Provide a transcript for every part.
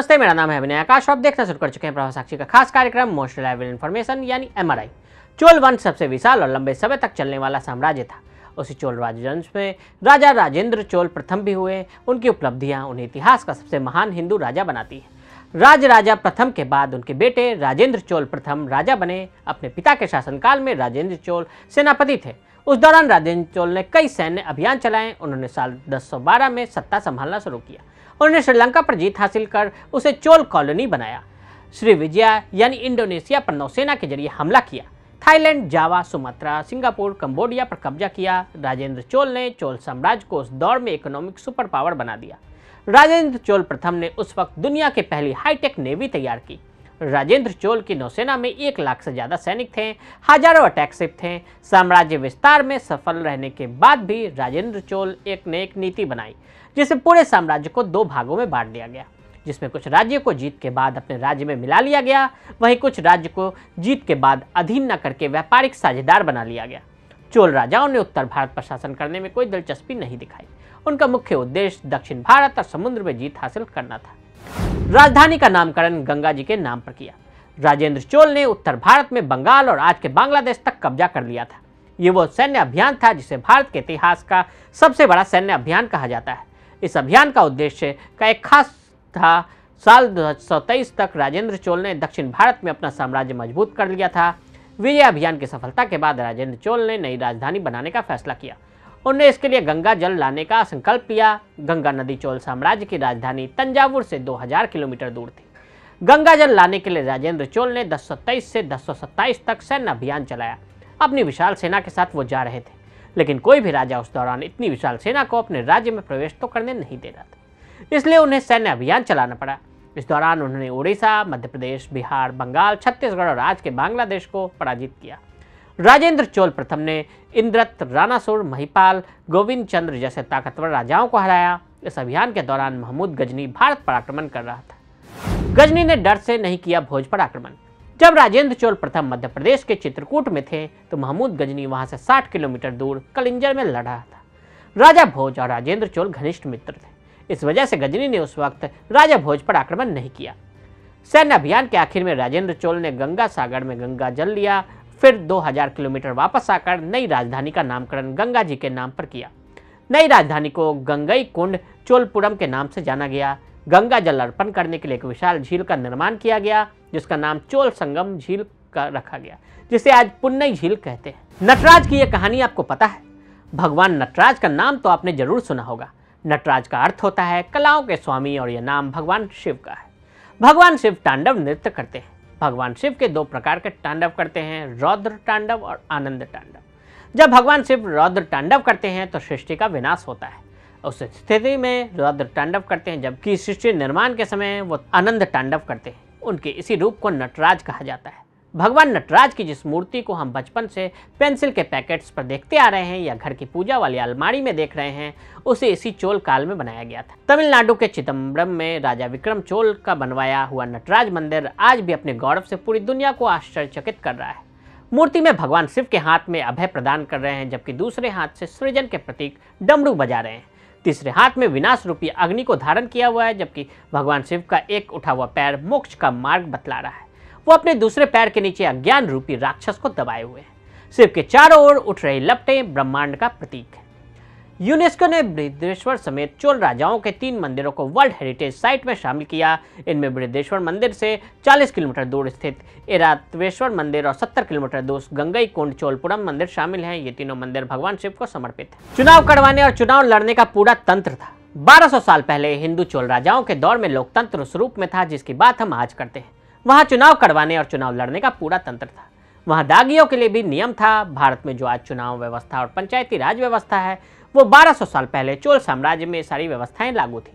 नमस्ते मेरा नाम है अभिनय आकाश आप देखना शुरू कर चुके हैं प्रभाव साक्षी का खास कार्यक्रम मोस्ट रिलायबल इन्फॉर्मेशन यानी एमआरआई चोल वंश सबसे विशाल और लंबे समय तक चलने वाला साम्राज्य था उसी चोल राजवंश में राजा राजेंद्र चोल प्रथम भी हुए उनकी उपलब्धियां उन्हें इतिहास का सबसे महान हिंदू राजा बनाती है राज राजा प्रथम के बाद उनके बेटे राजेंद्र चोल प्रथम राजा बने अपने पिता के शासनकाल में राजेंद्र चोल सेनापति थे उस दौरान राजेंद्र चोल ने कई सैन्य अभियान चलाए उन्होंने साल 1012 में सत्ता संभालना शुरू किया उन्होंने श्रीलंका पर जीत हासिल कर उसे चोल कॉलोनी बनाया श्री विजया यानी इंडोनेशिया पर नौसेना के जरिए हमला किया Thailand Java Sumatra Singapore Cambodia पर कब्जा किया राजेंद्र चोल ने चोल साम्राज्य को उस दौर में इकोनॉमिक सुपर पावर बना दिया राजेंद्र चोल प्रथम ने उस वक्त दुनिया की पहली हाईटेक नेवी तैयार की राजेंद्र चोल की नौसेना में एक लाख से ज़्यादा सैनिक थे हजारों अटैक सिप थे साम्राज्य विस्तार में सफल रहने के बाद भी राजेंद्र चोल एक ने एक नीति बनाई जिसे पूरे साम्राज्य को दो भागों में बांट दिया गया जिसमें कुछ राज्य को जीत के बाद अपने राज्य में मिला लिया गया वहीं कुछ राज्य को जीत के बाद अधीन न करके व्यापारिक साझेदार बना लिया गया चोल राजाओं ने उत्तर भारत पर शासन करने में कोई दिलचस्पी नहीं दिखाई उनका मुख्य उद्देश्य दक्षिण भारत और समुद्र में जीत हासिल करना था राजधानी का नामकरण गंगा जी के नाम पर किया राजेंद्र चोल ने उत्तर भारत में बंगाल और आज के बांग्लादेश तक कब्जा कर लिया था ये वो सैन्य अभियान था जिसे भारत के इतिहास का सबसे बड़ा सैन्य अभियान कहा जाता है इस अभियान का उद्देश्य का एक खास था साल दो तक राजेंद्र चोल ने दक्षिण भारत में अपना साम्राज्य मजबूत कर लिया था विजय अभियान की सफलता के बाद राजेंद्र चोल ने नई राजधानी बनाने का फैसला किया उन्होंने इसके लिए गंगा जल लाने का संकल्प लिया गंगा नदी चोल साम्राज्य की राजधानी तंजावुर से 2000 किलोमीटर दूर थी गंगा जल लाने के लिए राजेंद्र चोल ने दस से दस तक सैन्य अभियान चलाया अपनी विशाल सेना के साथ वो जा रहे थे लेकिन कोई भी राजा उस दौरान इतनी विशाल सेना को अपने राज्य में प्रवेश तो करने नहीं दे रहा था इसलिए उन्हें सैन्य अभियान चलाना पड़ा इस दौरान उन्होंने उड़ीसा मध्य प्रदेश बिहार बंगाल छत्तीसगढ़ और आज के बांग्लादेश को पराजित किया राजेंद्र चोल प्रथम ने इंद्रत रानासुर महिपाल गोविंद चंद्र जैसे ताकतवर राजाओं को हराया इस अभियान के दौरान महमूद गजनी भारत पर आक्रमण कर रहा था गजनी ने डर से नहीं किया भोज पर आक्रमण जब राजेंद्र चोल प्रथम मध्य प्रदेश के चित्रकूट में थे तो महमूद गजनी वहां से 60 किलोमीटर दूर कलिंजर में लड़ रहा था राजा भोज और राजेंद्र चोल घनिष्ठ मित्र थे इस वजह से गजनी ने उस वक्त राजा भोज पर आक्रमण नहीं किया सैन्य अभियान के आखिर में राजेंद्र चोल ने गंगा सागर में गंगा जल लिया फिर 2000 किलोमीटर वापस आकर नई राजधानी का नामकरण गंगा जी के नाम पर किया नई राजधानी को गंगई कुंड चोलपुरम के नाम से जाना गया गंगा जल अर्पण करने के लिए एक विशाल झील का निर्माण किया गया जिसका नाम चोल संगम झील का रखा गया जिसे आज पुन्नई झील कहते हैं नटराज की यह कहानी आपको पता है भगवान नटराज का नाम तो आपने जरूर सुना होगा नटराज का अर्थ होता है कलाओं के स्वामी और यह नाम भगवान शिव का है भगवान शिव तांडव नृत्य करते हैं भगवान शिव के दो प्रकार के तांडव करते हैं रौद्र तांडव और आनंद तांडव जब भगवान शिव रौद्र तांडव करते हैं तो सृष्टि का विनाश होता है उस स्थिति में रौद्र तांडव करते हैं जबकि सृष्टि निर्माण के समय वो आनंद तांडव करते हैं उनके इसी रूप को नटराज कहा जाता है भगवान नटराज की जिस मूर्ति को हम बचपन से पेंसिल के पैकेट्स पर देखते आ रहे हैं या घर की पूजा वाली अलमारी में देख रहे हैं उसे इसी चोल काल में बनाया गया था तमिलनाडु के चिदम्बरम में राजा विक्रम चोल का बनवाया हुआ नटराज मंदिर आज भी अपने गौरव से पूरी दुनिया को आश्चर्यचकित कर रहा है मूर्ति में भगवान शिव के हाथ में अभय प्रदान कर रहे हैं जबकि दूसरे हाथ से सृजन के प्रतीक डमरू बजा रहे हैं तीसरे हाथ में विनाश रूपी अग्नि को धारण किया हुआ है जबकि भगवान शिव का एक उठा हुआ पैर मोक्ष का मार्ग बतला रहा है वो अपने दूसरे पैर के नीचे अज्ञान रूपी राक्षस को दबाए हुए हैं शिव के चारों ओर उठ रहे लपटे ब्रह्मांड का प्रतीक है यूनेस्को ने बृद्धेश्वर समेत चोल राजाओं के तीन मंदिरों को वर्ल्ड हेरिटेज साइट में शामिल किया इनमें बृद्धेश्वर मंदिर से 40 किलोमीटर दूर स्थित एरातवेश्वर मंदिर और 70 किलोमीटर दूर गंगई कुंड चोलपुरम मंदिर शामिल हैं ये तीनों मंदिर भगवान शिव को समर्पित है चुनाव करवाने और चुनाव लड़ने का पूरा तंत्र था बारह साल पहले हिंदू चोल राजाओं के दौर में लोकतंत्र उस रूप में था जिसकी बात हम आज करते हैं वहां चुनाव करवाने और चुनाव लड़ने का पूरा तंत्र था वहां दागियों के लिए भी नियम था भारत में जो आज चुनाव व्यवस्था और पंचायती राज व्यवस्था है वो 1200 साल पहले चोल साम्राज्य में सारी व्यवस्थाएं लागू थी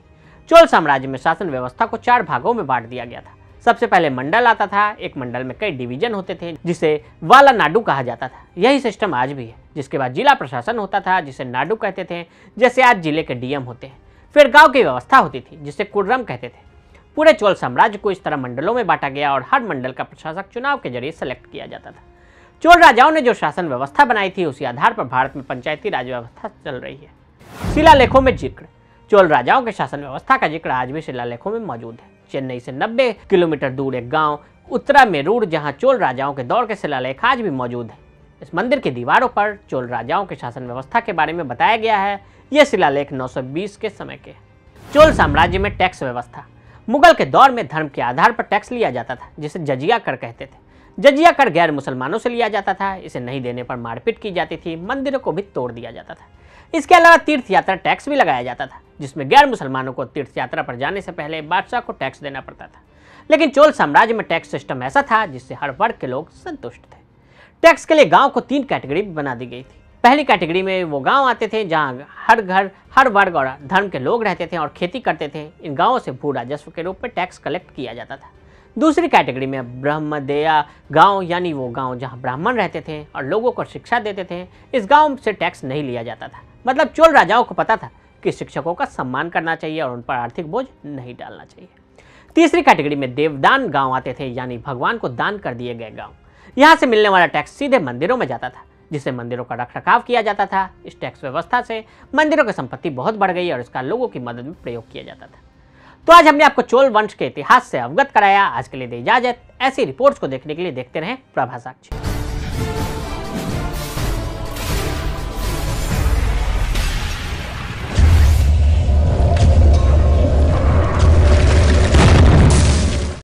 चोल साम्राज्य में शासन व्यवस्था को चार भागों में बांट दिया गया था सबसे पहले मंडल आता था एक मंडल में कई डिवीजन होते थे जिसे वाला नाडू कहा जाता था यही सिस्टम आज भी है जिसके बाद जिला प्रशासन होता था जिसे नाडू कहते थे जैसे आज जिले के डीएम होते हैं फिर गांव की व्यवस्था होती थी जिसे कुर्रम कहते थे पूरे चोल साम्राज्य को इस तरह मंडलों में बांटा गया और हर मंडल का प्रशासक चुनाव के जरिए सेलेक्ट किया जाता था चोल राजाओं ने जो शासन व्यवस्था बनाई थी उसी आधार पर भारत में पंचायती राज व्यवस्था चल रही है शिलालेखों में जिक्र चोल राजाओं के शासन व्यवस्था का जिक्र आज भी शिलालेखों में मौजूद है चेन्नई से 90 किलोमीटर दूर एक गांव उत्तरा मेरूर जहां चोल राजाओं के दौर के शिलालेख आज भी मौजूद है इस मंदिर की दीवारों पर चोल राजाओं के शासन व्यवस्था के बारे में बताया गया है ये शिलालेख 920 के समय के चोल साम्राज्य में टैक्स व्यवस्था मुगल के दौर में धर्म के आधार पर टैक्स लिया जाता था जिसे जजिया कर कहते थे जजिया कर गैर मुसलमानों से लिया जाता था इसे नहीं देने पर मारपीट की जाती थी मंदिरों को भी तोड़ दिया जाता था इसके अलावा तीर्थ यात्रा टैक्स भी लगाया जाता था जिसमें गैर मुसलमानों को तीर्थ यात्रा पर जाने से पहले बादशाह को टैक्स देना पड़ता था लेकिन चोल साम्राज्य में टैक्स सिस्टम ऐसा था जिससे हर वर्ग के लोग संतुष्ट थे टैक्स के लिए गाँव को तीन कैटेगरी बना दी गई थी पहली कैटेगरी में वो गांव आते थे जहां हर घर हर वर्ग और धर्म के लोग रहते थे और खेती करते थे इन गांवों से भू राजस्व के रूप में टैक्स कलेक्ट किया जाता था दूसरी कैटेगरी में ब्रह्मदेया गांव यानी वो गांव जहां ब्राह्मण रहते थे और लोगों को शिक्षा देते थे इस गाँव से टैक्स नहीं लिया जाता था मतलब चोल राजाओं को पता था कि शिक्षकों का सम्मान करना चाहिए और उन पर आर्थिक बोझ नहीं डालना चाहिए तीसरी कैटेगरी में देवदान गाँव आते थे यानी भगवान को दान कर दिए गए गाँव यहाँ से मिलने वाला टैक्स सीधे मंदिरों में जाता था जिसे मंदिरों का रखरखाव किया जाता था इस टैक्स व्यवस्था से मंदिरों की संपत्ति बहुत बढ़ गई और इसका लोगों की मदद में प्रयोग किया जाता था तो आज हमने आपको चोल वंश के इतिहास से अवगत कराया आज के लिए दे इजाजत ऐसी रिपोर्ट्स को देखने के लिए देखते रहें प्रभा साक्षी